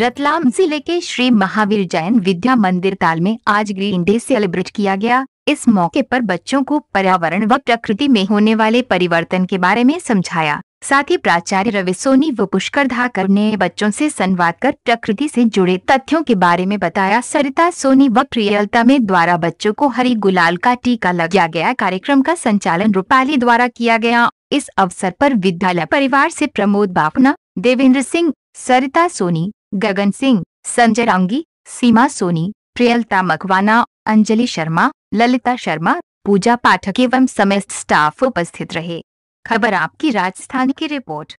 रतलाम जिले के श्री महावीर जैन विद्या मंदिर ताल में आज ग्रीन डे सेलिब्रेट किया गया इस मौके पर बच्चों को पर्यावरण व प्रकृति में होने वाले परिवर्तन के बारे में समझाया साथ ही प्राचार्य रवि सोनी व पुष्कर धाकर ने बच्चों से संवाद कर प्रकृति से जुड़े तथ्यों के बारे में बताया सरिता सोनी व प्रियलता में द्वारा बच्चों को हरी गुलाल का टीका लगाया गया कार्यक्रम का संचालन रूपाली द्वारा किया गया इस अवसर पर विद्यालय परिवार से प्रमोद बापना देवेंद्र सिंह सरिता सोनी गगन सिंह संजय रंगी सीमा सोनी प्रियलता मकवाना अंजलि शर्मा ललिता शर्मा पूजा पाठक एवं समस्त स्टाफ उपस्थित रहे खबर आपकी राजस्थान की रिपोर्ट